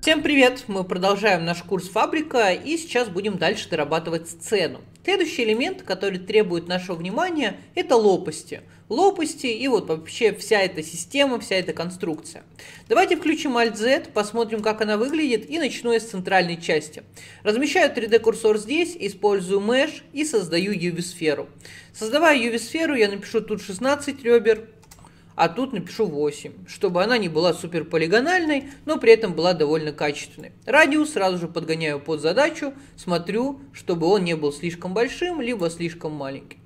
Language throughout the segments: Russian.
Всем привет! Мы продолжаем наш курс «Фабрика» и сейчас будем дальше дорабатывать сцену. Следующий элемент, который требует нашего внимания, это лопасти. Лопасти и вот вообще вся эта система, вся эта конструкция. Давайте включим Alt-Z, посмотрим, как она выглядит и начну я с центральной части. Размещаю 3D-курсор здесь, использую Mesh и создаю UV-сферу. Создавая UV-сферу, я напишу тут 16 ребер, а тут напишу 8, чтобы она не была супер полигональной, но при этом была довольно качественной. Радиус сразу же подгоняю под задачу, смотрю, чтобы он не был слишком большим, либо слишком маленьким.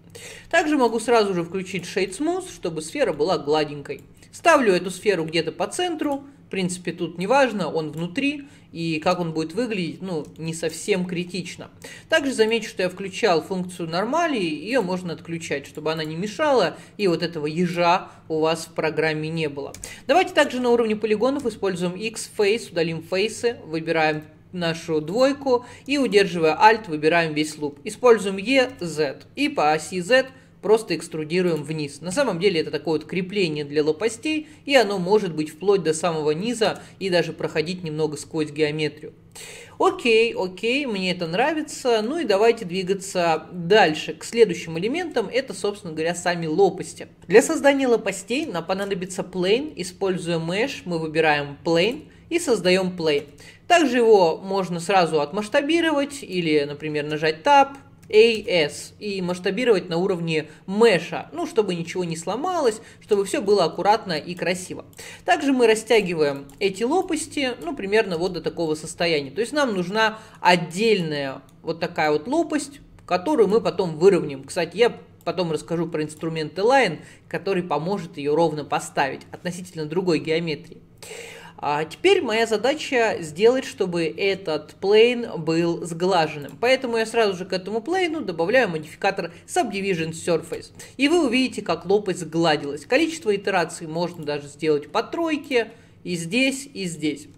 Также могу сразу же включить Shade Smooth, чтобы сфера была гладенькой. Ставлю эту сферу где-то по центру, в принципе, тут не важно, он внутри, и как он будет выглядеть, ну, не совсем критично. Также замечу, что я включал функцию нормали, ее можно отключать, чтобы она не мешала, и вот этого ежа у вас в программе не было. Давайте также на уровне полигонов используем X-Face, удалим фейсы, выбираем нашу двойку и, удерживая Alt, выбираем весь луп. Используем E, Z и по оси Z – просто экструдируем вниз. На самом деле это такое вот крепление для лопастей, и оно может быть вплоть до самого низа и даже проходить немного сквозь геометрию. Окей, окей, мне это нравится. Ну и давайте двигаться дальше. К следующим элементам это, собственно говоря, сами лопасти. Для создания лопастей нам понадобится plane. Используя mesh, мы выбираем plane и создаем plane. Также его можно сразу отмасштабировать или, например, нажать Tab, AS и масштабировать на уровне меша, ну, чтобы ничего не сломалось, чтобы все было аккуратно и красиво. Также мы растягиваем эти лопасти, ну, примерно вот до такого состояния. То есть нам нужна отдельная вот такая вот лопасть, которую мы потом выровняем. Кстати, я потом расскажу про инструмент Align, который поможет ее ровно поставить относительно другой геометрии. А теперь моя задача сделать, чтобы этот плейн был сглаженным. Поэтому я сразу же к этому плейну добавляю модификатор Subdivision Surface. И вы увидите, как лопасть сгладилась. Количество итераций можно даже сделать по тройке, и здесь, и здесь.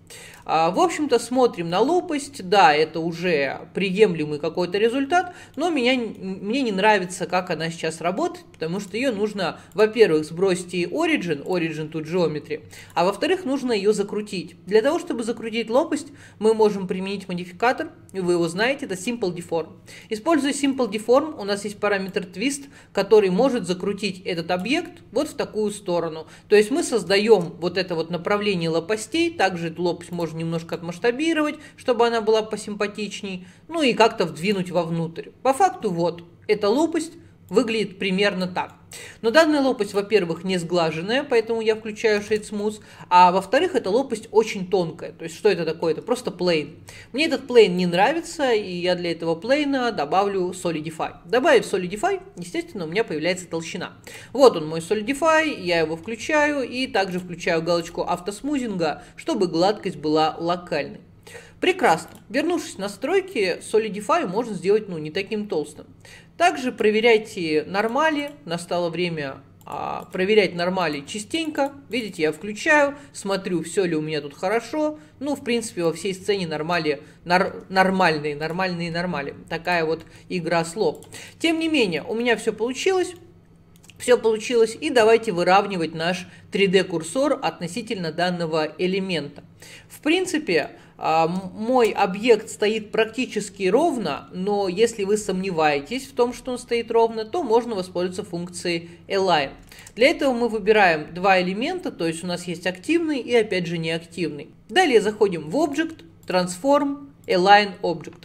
А, в общем-то, смотрим на лопасть. Да, это уже приемлемый какой-то результат, но меня, мне не нравится, как она сейчас работает, потому что ее нужно, во-первых, сбросить и Origin, Origin тут Geometry, а во-вторых, нужно ее закрутить. Для того, чтобы закрутить лопасть, мы можем применить модификатор, и вы его знаете, это Simple Deform. Используя Simple Deform, у нас есть параметр Twist, который может закрутить этот объект вот в такую сторону. То есть мы создаем вот это вот направление лопастей, также эту лопасть можно можно немножко отмасштабировать, чтобы она была посимпатичней, ну и как-то вдвинуть вовнутрь. По факту вот, это лопасть, Выглядит примерно так. Но данная лопасть, во-первых, не сглаженная, поэтому я включаю Shade Smooth, а во-вторых, эта лопасть очень тонкая. То есть, что это такое? Это просто плейн. Мне этот плейн не нравится, и я для этого плейна добавлю Solidify. Добавив Solidify, естественно, у меня появляется толщина. Вот он мой Solidify, я его включаю, и также включаю галочку автосмузинга, чтобы гладкость была локальной. Прекрасно. Вернувшись в настройки, Solidify можно сделать ну, не таким толстым. Также проверяйте нормали. Настало время а, проверять нормали частенько. Видите, я включаю, смотрю, все ли у меня тут хорошо. Ну, в принципе, во всей сцене нормали, нар, нормальные, нормальные, нормали. Такая вот игра слов. Тем не менее, у меня все получилось. Все получилось, и давайте выравнивать наш 3D-курсор относительно данного элемента. В принципе, а, мой объект стоит практически ровно, но если вы сомневаетесь в том, что он стоит ровно, то можно воспользоваться функцией align. Для этого мы выбираем два элемента, то есть у нас есть активный и опять же неактивный. Далее заходим в Object, Transform, Align Object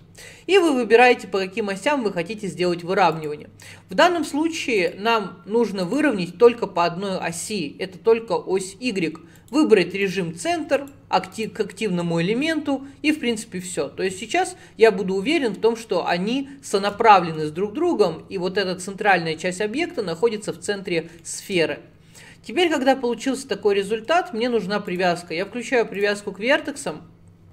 и вы выбираете, по каким осям вы хотите сделать выравнивание. В данном случае нам нужно выровнять только по одной оси, это только ось Y. Выбрать режим центр актив, к активному элементу и в принципе все. То есть сейчас я буду уверен в том, что они сонаправлены с друг другом и вот эта центральная часть объекта находится в центре сферы. Теперь, когда получился такой результат, мне нужна привязка. Я включаю привязку к вертексам,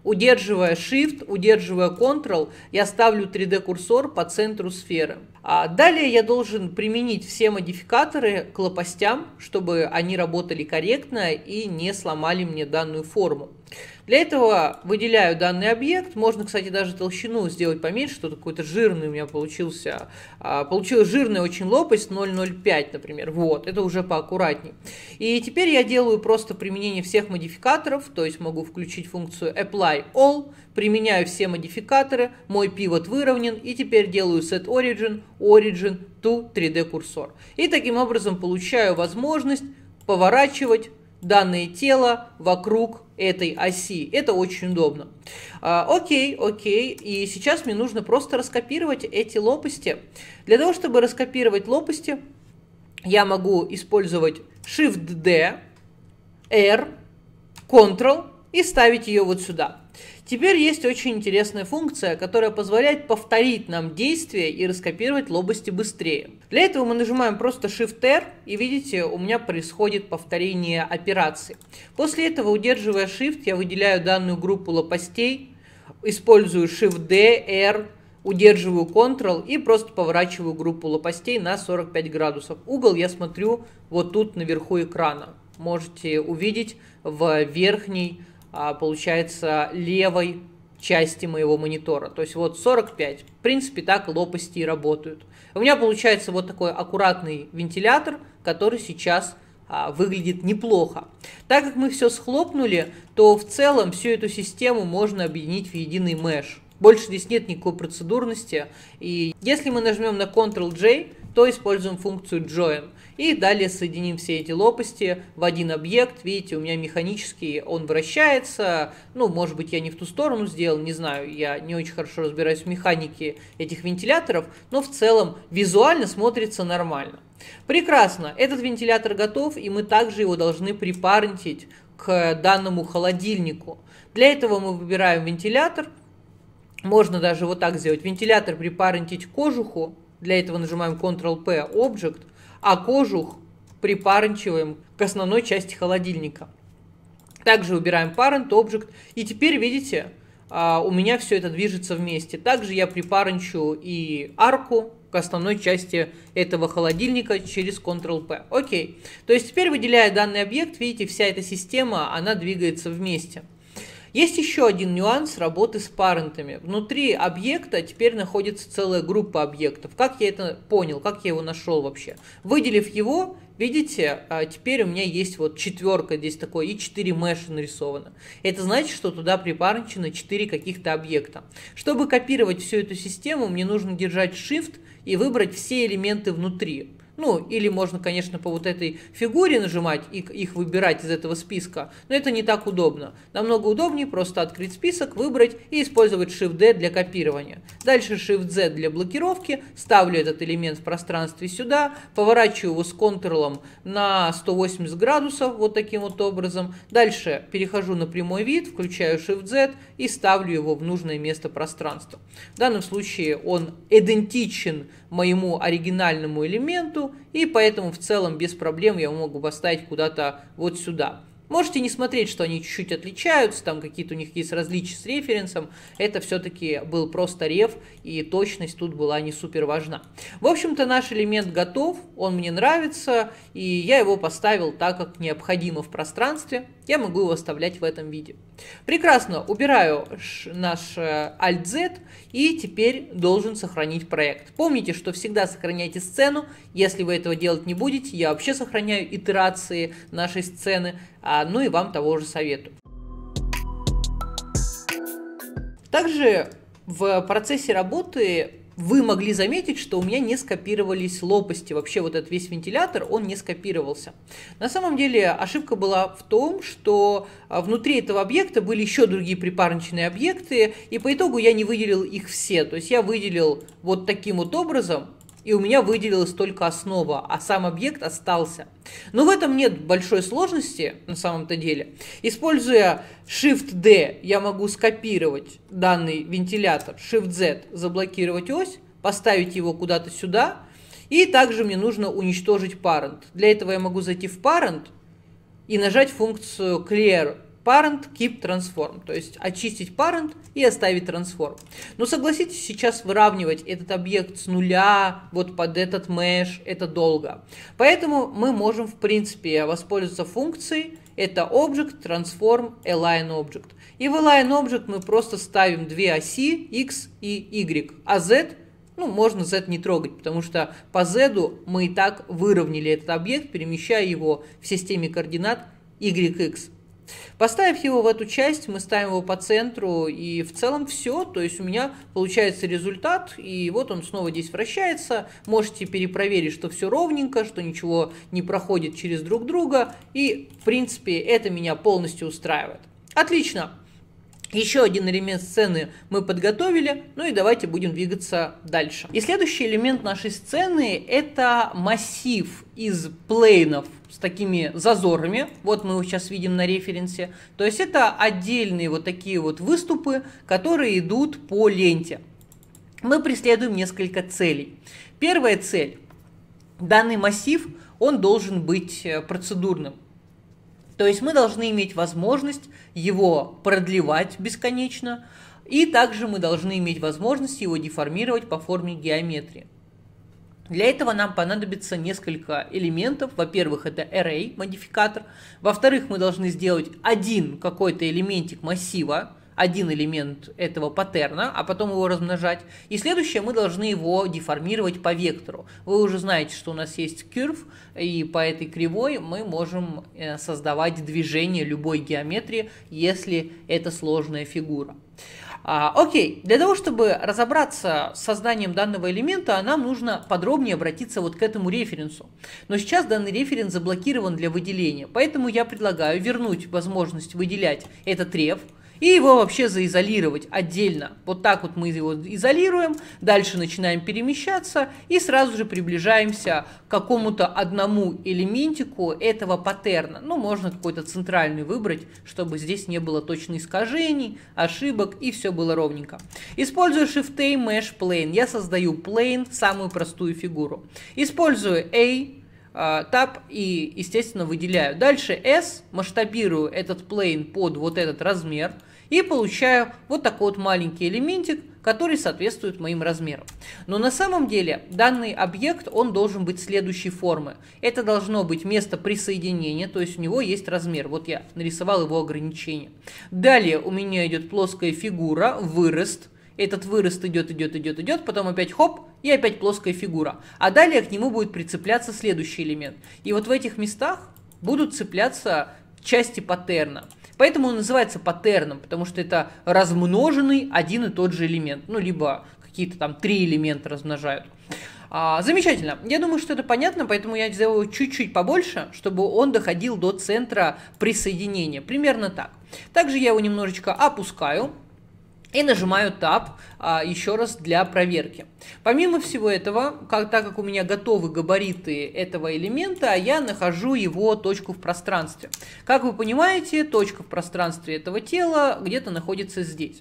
Удерживая Shift, удерживая Ctrl, я ставлю 3D курсор по центру сферы. А далее я должен применить все модификаторы к лопастям, чтобы они работали корректно и не сломали мне данную форму. Для этого выделяю данный объект. Можно, кстати, даже толщину сделать поменьше, что-то какой-то жирный у меня получился. А, Получилась жирная очень лопасть 0,05, например. Вот, это уже поаккуратнее. И теперь я делаю просто применение всех модификаторов, то есть могу включить функцию apply all, применяю все модификаторы, мой пивот выровнен, и теперь делаю set origin, origin to 3D курсор. И таким образом получаю возможность поворачивать данное тело вокруг этой оси. Это очень удобно. А, окей, окей. И сейчас мне нужно просто раскопировать эти лопасти. Для того, чтобы раскопировать лопасти, я могу использовать Shift-D, R, Ctrl и ставить ее вот сюда. Теперь есть очень интересная функция, которая позволяет повторить нам действие и раскопировать лопасти быстрее. Для этого мы нажимаем просто Shift-R и видите, у меня происходит повторение операции. После этого, удерживая Shift, я выделяю данную группу лопастей, использую Shift-D, R, удерживаю Ctrl и просто поворачиваю группу лопастей на 45 градусов. Угол я смотрю вот тут наверху экрана. Можете увидеть в верхней а, получается, левой части моего монитора. То есть вот 45. В принципе, так лопасти и работают. У меня получается вот такой аккуратный вентилятор, который сейчас а, выглядит неплохо. Так как мы все схлопнули, то в целом всю эту систему можно объединить в единый меш. Больше здесь нет никакой процедурности. И если мы нажмем на Ctrl-J, то используем функцию join. И далее соединим все эти лопасти в один объект. Видите, у меня механический он вращается. Ну, может быть, я не в ту сторону сделал, не знаю. Я не очень хорошо разбираюсь в механике этих вентиляторов. Но в целом визуально смотрится нормально. Прекрасно. Этот вентилятор готов, и мы также его должны припарнтить к данному холодильнику. Для этого мы выбираем вентилятор. Можно даже вот так сделать. Вентилятор припарнтить к кожуху. Для этого нажимаем Ctrl-P Object, а кожух припарничиваем к основной части холодильника. Также убираем Parent Object. И теперь, видите, а, у меня все это движется вместе. Также я припарничу и арку к основной части этого холодильника через Ctrl-P. Окей. То есть теперь, выделяя данный объект, видите, вся эта система, она двигается вместе. Есть еще один нюанс работы с парентами. Внутри объекта теперь находится целая группа объектов. Как я это понял, как я его нашел вообще? Выделив его, видите, а, теперь у меня есть вот четверка здесь такой и 4 меша нарисовано. Это значит, что туда припарничено 4 каких-то объекта. Чтобы копировать всю эту систему, мне нужно держать Shift и выбрать все элементы внутри. Ну, или можно, конечно, по вот этой фигуре нажимать и их выбирать из этого списка, но это не так удобно. Намного удобнее просто открыть список, выбрать и использовать Shift-D для копирования. Дальше Shift-Z для блокировки, ставлю этот элемент в пространстве сюда, поворачиваю его с Ctrl на 180 градусов, вот таким вот образом. Дальше перехожу на прямой вид, включаю Shift-Z и ставлю его в нужное место пространства. В данном случае он идентичен моему оригинальному элементу, и поэтому в целом без проблем я могу поставить куда-то вот сюда. Можете не смотреть, что они чуть-чуть отличаются, там какие-то у них есть различия с референсом. Это все-таки был просто реф, и точность тут была не супер важна. В общем-то, наш элемент готов, он мне нравится, и я его поставил так, как необходимо в пространстве. Я могу его оставлять в этом виде. Прекрасно, убираю наш э, Alt-Z и теперь должен сохранить проект. Помните, что всегда сохраняйте сцену, если вы этого делать не будете, я вообще сохраняю итерации нашей сцены, а, ну и вам того же советую. Также в процессе работы вы могли заметить, что у меня не скопировались лопасти. Вообще вот этот весь вентилятор, он не скопировался. На самом деле ошибка была в том, что а, внутри этого объекта были еще другие припарничные объекты, и по итогу я не выделил их все. То есть я выделил вот таким вот образом, и у меня выделилась только основа, а сам объект остался. Но в этом нет большой сложности на самом-то деле. Используя Shift-D, я могу скопировать данный вентилятор, Shift-Z, заблокировать ось, поставить его куда-то сюда, и также мне нужно уничтожить parent. Для этого я могу зайти в parent и нажать функцию clear parent, keep transform, то есть очистить parent и оставить transform. Но согласитесь, сейчас выравнивать этот объект с нуля, вот под этот mesh, это долго. Поэтому мы можем, в принципе, воспользоваться функцией это Object Transform Align Object. И в Align Object мы просто ставим две оси X и Y, а Z ну, можно Z не трогать, потому что по Z мы и так выровняли этот объект, перемещая его в системе координат YX. Поставив его в эту часть, мы ставим его по центру, и в целом все. То есть у меня получается результат, и вот он снова здесь вращается. Можете перепроверить, что все ровненько, что ничего не проходит через друг друга. И, в принципе, это меня полностью устраивает. Отлично! Еще один элемент сцены мы подготовили, ну и давайте будем двигаться дальше. И следующий элемент нашей сцены – это массив из плейнов с такими зазорами, вот мы его сейчас видим на референсе. То есть это отдельные вот такие вот выступы, которые идут по ленте. Мы преследуем несколько целей. Первая цель – данный массив, он должен быть э, процедурным. То есть мы должны иметь возможность его продлевать бесконечно, и также мы должны иметь возможность его деформировать по форме геометрии. Для этого нам понадобится несколько элементов. Во-первых, это array, модификатор. Во-вторых, мы должны сделать один какой-то элементик массива, один элемент этого паттерна, а потом его размножать. И следующее, мы должны его деформировать по вектору. Вы уже знаете, что у нас есть curve, и по этой кривой мы можем э, создавать движение любой геометрии, если это сложная фигура. А, окей, для того, чтобы разобраться с созданием данного элемента, нам нужно подробнее обратиться вот к этому референсу. Но сейчас данный референс заблокирован для выделения, поэтому я предлагаю вернуть возможность выделять этот реф, и его вообще заизолировать отдельно. Вот так вот мы его изолируем, дальше начинаем перемещаться и сразу же приближаемся к какому-то одному элементику этого паттерна. Ну, можно какой-то центральный выбрать, чтобы здесь не было точно искажений, ошибок и все было ровненько. используя Shift A Mesh Plane. Я создаю Plane, самую простую фигуру. Использую A, а, Tab и, естественно, выделяю. Дальше S, масштабирую этот плейн под вот этот размер – и получаю вот такой вот маленький элементик, который соответствует моим размерам. Но на самом деле данный объект, он должен быть следующей формы. Это должно быть место присоединения, то есть у него есть размер. Вот я нарисовал его ограничение. Далее у меня идет плоская фигура, вырост. Этот вырост идет, идет, идет, идет, потом опять хоп, и опять плоская фигура. А далее к нему будет прицепляться следующий элемент. И вот в этих местах будут цепляться части паттерна. Поэтому он называется паттерном, потому что это размноженный один и тот же элемент. Ну, либо какие-то там три элемента размножают. А, замечательно. Я думаю, что это понятно, поэтому я сделаю чуть-чуть побольше, чтобы он доходил до центра присоединения. Примерно так. Также я его немножечко опускаю, и нажимаю Tab а, еще раз для проверки. Помимо всего этого, как, так как у меня готовы габариты этого элемента, я нахожу его точку в пространстве. Как вы понимаете, точка в пространстве этого тела где-то находится здесь.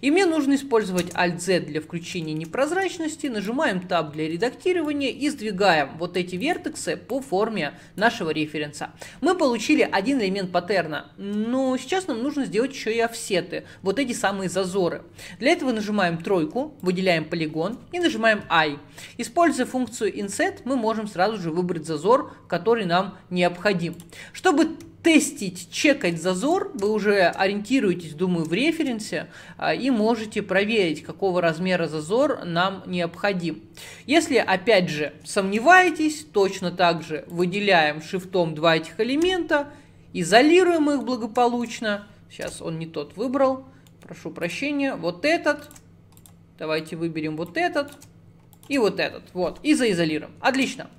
И мне нужно использовать Alt-Z для включения непрозрачности, нажимаем Tab для редактирования и сдвигаем вот эти вертексы по форме нашего референса. Мы получили один элемент паттерна, но сейчас нам нужно сделать еще и офсеты, вот эти самые зазоры узоры. Для этого нажимаем тройку, выделяем полигон и нажимаем I. Используя функцию Inset, мы можем сразу же выбрать зазор, который нам необходим. Чтобы тестить, чекать зазор, вы уже ориентируетесь, думаю, в референсе а, и можете проверить, какого размера зазор нам необходим. Если, опять же, сомневаетесь, точно так же выделяем шифтом два этих элемента, изолируем их благополучно. Сейчас он не тот выбрал прошу прощения, вот этот. Давайте выберем вот этот и вот этот. Вот, и заизолируем. Отлично.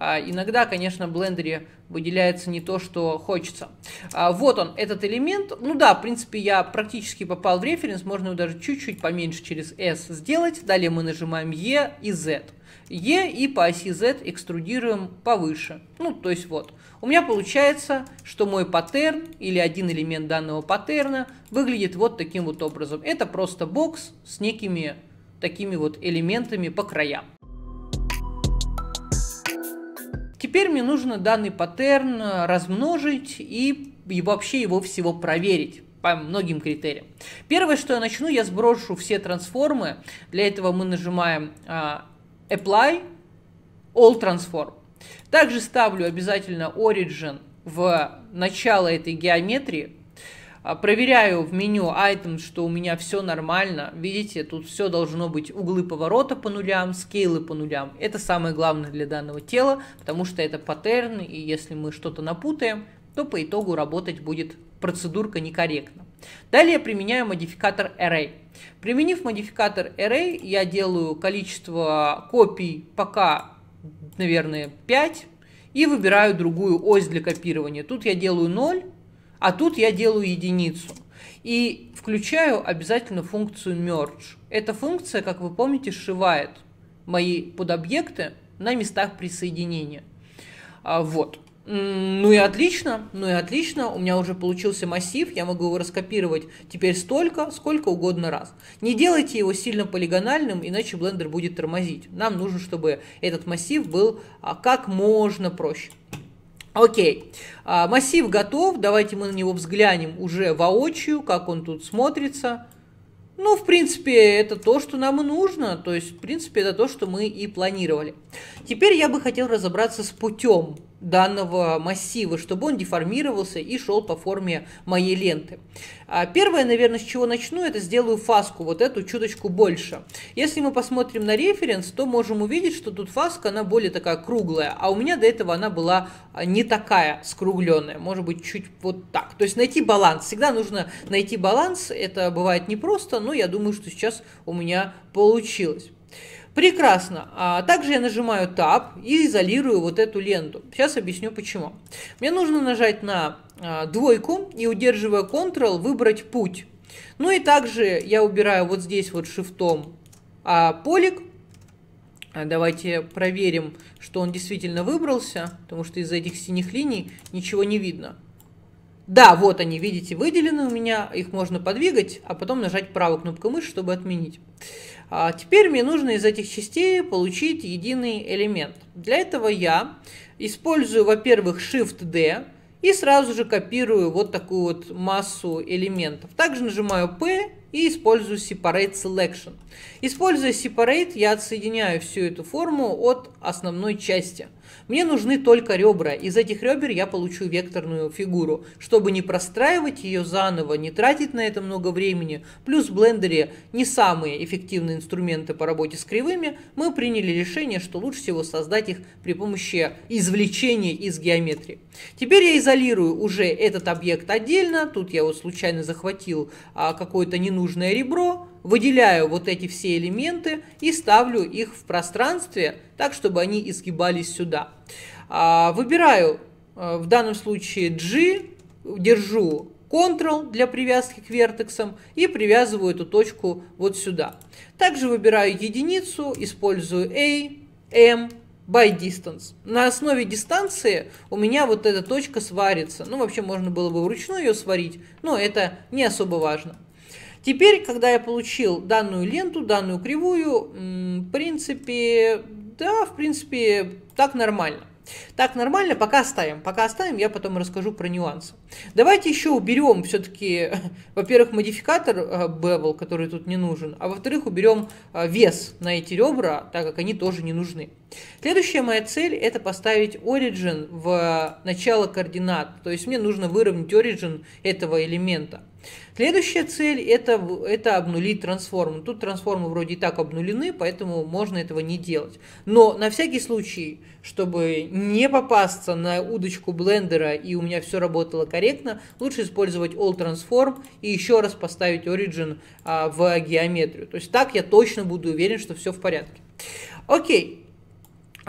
А иногда, конечно, в блендере выделяется не то, что хочется. А вот он, этот элемент. Ну да, в принципе, я практически попал в референс. Можно его даже чуть-чуть поменьше через S сделать. Далее мы нажимаем E и Z. E и по оси Z экструдируем повыше. Ну, то есть вот. У меня получается, что мой паттерн или один элемент данного паттерна выглядит вот таким вот образом. Это просто бокс с некими такими вот элементами по краям. Теперь мне нужно данный паттерн э, размножить и, вообще его всего проверить по многим критериям. Первое, что я начну, я сброшу все трансформы. Для этого мы нажимаем а, Apply, All Transform. Также ставлю обязательно Origin в начало этой геометрии, а, проверяю в меню item, что у меня все нормально. Видите, тут все должно быть углы поворота по нулям, скейлы по нулям. Это самое главное для данного тела, потому что это паттерн, и если мы что-то напутаем, то по итогу работать будет процедурка некорректно. Далее применяю модификатор array. Применив модификатор array, я делаю количество копий пока, наверное, 5 и выбираю другую ось для копирования. Тут я делаю 0, а тут я делаю единицу. И включаю обязательно функцию merge. Эта функция, как вы помните, сшивает мои подобъекты на местах присоединения. А, вот. Ну и отлично, ну и отлично, у меня уже получился массив, я могу его раскопировать теперь столько, сколько угодно раз. Не делайте его сильно полигональным, иначе блендер будет тормозить. Нам нужно, чтобы этот массив был а, как можно проще. Окей, а, массив готов, давайте мы на него взглянем уже воочию, как он тут смотрится. Ну, в принципе, это то, что нам и нужно, то есть, в принципе, это то, что мы и планировали. Теперь я бы хотел разобраться с путем данного массива, чтобы он деформировался и шел по форме моей ленты. А первое, наверное, с чего начну, это сделаю фаску, вот эту чуточку больше. Если мы посмотрим на референс, то можем увидеть, что тут фаска, она более такая круглая, а у меня до этого она была а, не такая скругленная, может быть, чуть вот так. То есть найти баланс, всегда нужно найти баланс, это бывает непросто, но я думаю, что сейчас у меня получилось. Прекрасно. А также я нажимаю Tab и изолирую вот эту ленту. Сейчас объясню почему. Мне нужно нажать на а, двойку и удерживая Ctrl выбрать путь. Ну и также я убираю вот здесь вот шифтом а, полик. А, давайте проверим, что он действительно выбрался, потому что из этих синих линий ничего не видно. Да, вот они, видите, выделены у меня, их можно подвигать, а потом нажать правую кнопку мыши, чтобы отменить. А теперь мне нужно из этих частей получить единый элемент. Для этого я использую, во-первых, Shift-D и сразу же копирую вот такую вот массу элементов. Также нажимаю P и использую Separate Selection. Используя Separate, я отсоединяю всю эту форму от основной части – мне нужны только ребра. Из этих ребер я получу векторную фигуру. Чтобы не простраивать ее заново, не тратить на это много времени, плюс в блендере не самые эффективные инструменты по работе с кривыми, мы приняли решение, что лучше всего создать их при помощи извлечения из геометрии. Теперь я изолирую уже этот объект отдельно. Тут я вот случайно захватил а, какое-то ненужное ребро, выделяю вот эти все элементы и ставлю их в пространстве так, чтобы они изгибались сюда. А, выбираю э, в данном случае G, держу Ctrl для привязки к вертексам и привязываю эту точку вот сюда. Также выбираю единицу, использую A, M, by distance. На основе дистанции у меня вот эта точка сварится. Ну, вообще можно было бы вручную ее сварить, но это не особо важно. Теперь, когда я получил данную ленту, данную кривую, в принципе, да, в принципе, так нормально. Так нормально, пока оставим. Пока оставим, я потом расскажу про нюансы. Давайте еще уберем все-таки, во-первых, модификатор э, Bevel, который тут не нужен, а во-вторых, уберем э, вес на эти ребра, так как они тоже не нужны. Следующая моя цель это поставить origin в начало координат, то есть мне нужно выровнять origin этого элемента. Следующая цель это, это обнулить трансформы. Ну, тут трансформы вроде и так обнулены, поэтому можно этого не делать. Но на всякий случай, чтобы не попасться на удочку блендера и у меня все работало корректно, лучше использовать All Transform и еще раз поставить Origin а, в геометрию. То есть так я точно буду уверен, что все в порядке. Окей,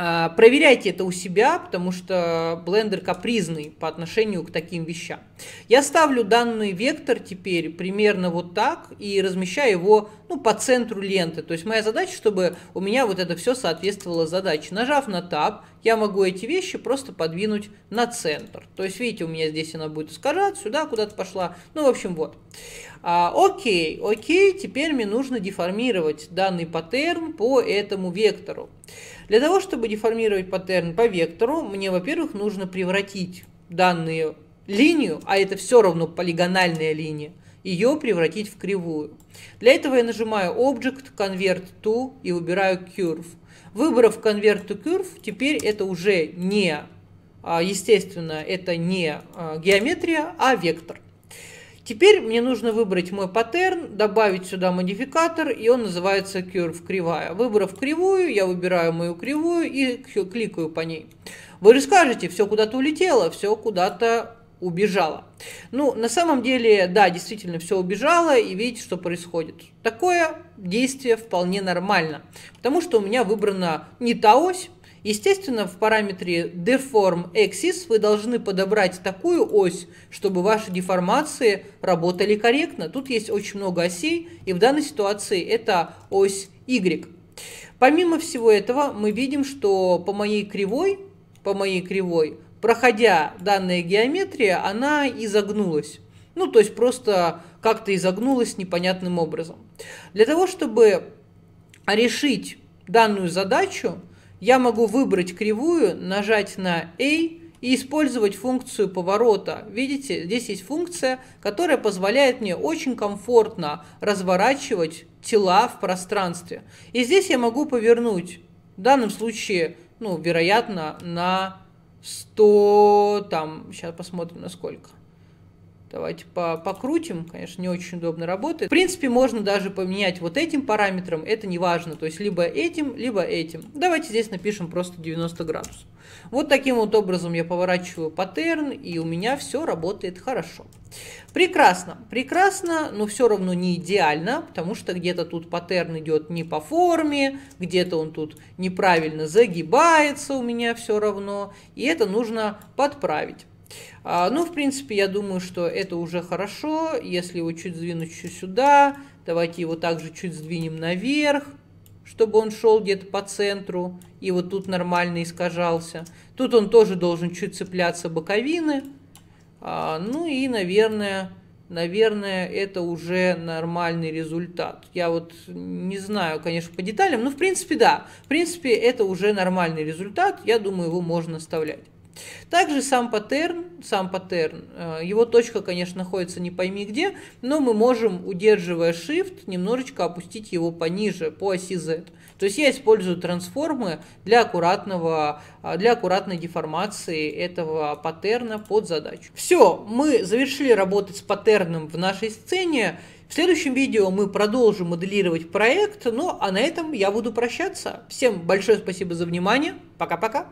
а, проверяйте это у себя, потому что блендер капризный по отношению к таким вещам. Я ставлю данный вектор теперь примерно вот так и размещаю его ну, по центру ленты. То есть моя задача, чтобы у меня вот это все соответствовало задаче. Нажав на Tab, я могу эти вещи просто подвинуть на центр. То есть, видите, у меня здесь она будет искажать, сюда куда-то пошла. Ну, в общем, вот. А, окей, окей, теперь мне нужно деформировать данный паттерн по этому вектору. Для того, чтобы деформировать паттерн по вектору, мне, во-первых, нужно превратить данную линию, а это все равно полигональная линия, ее превратить в кривую. Для этого я нажимаю Object, Convert to и выбираю Curve. Выбрав Convert to Curve, теперь это уже не, а, естественно, это не а, геометрия, а вектор. Теперь мне нужно выбрать мой паттерн, добавить сюда модификатор, и он называется curve кривая. Выбрав кривую, я выбираю мою кривую и кликаю по ней. Вы же скажете, все куда-то улетело, все куда-то убежало. Ну, на самом деле, да, действительно, все убежало, и видите, что происходит. Такое действие вполне нормально, потому что у меня выбрана не та ось, Естественно, в параметре deform axis вы должны подобрать такую ось, чтобы ваши деформации работали корректно. Тут есть очень много осей, и в данной ситуации это ось y. Помимо всего этого, мы видим, что по моей кривой, по моей кривой, проходя данная геометрия, она изогнулась. Ну, то есть просто как-то изогнулась непонятным образом. Для того, чтобы решить данную задачу, я могу выбрать кривую, нажать на A и использовать функцию поворота. Видите, здесь есть функция, которая позволяет мне очень комфортно разворачивать тела в пространстве. И здесь я могу повернуть, в данном случае, ну, вероятно, на 100, там, сейчас посмотрим, на сколько. Давайте по покрутим, конечно, не очень удобно работает. В принципе, можно даже поменять вот этим параметром, это не важно, то есть либо этим, либо этим. Давайте здесь напишем просто 90 градусов. Вот таким вот образом я поворачиваю паттерн, и у меня все работает хорошо. Прекрасно, прекрасно, но все равно не идеально, потому что где-то тут паттерн идет не по форме, где-то он тут неправильно загибается у меня все равно, и это нужно подправить. А, ну, в принципе, я думаю, что это уже хорошо. Если его чуть сдвинуть чуть сюда, давайте его также чуть сдвинем наверх, чтобы он шел где-то по центру и вот тут нормально искажался. Тут он тоже должен чуть цепляться боковины. А, ну и, наверное, наверное, это уже нормальный результат. Я вот не знаю, конечно, по деталям, но в принципе да. В принципе, это уже нормальный результат. Я думаю, его можно оставлять. Также сам паттерн, сам паттерн, э, его точка, конечно, находится не пойми где, но мы можем, удерживая Shift, немножечко опустить его пониже, по оси Z. То есть я использую трансформы для, аккуратного, э, для аккуратной деформации этого паттерна под задачу. Все, мы завершили работать с паттерном в нашей сцене. В следующем видео мы продолжим моделировать проект, ну а на этом я буду прощаться. Всем большое спасибо за внимание. Пока-пока.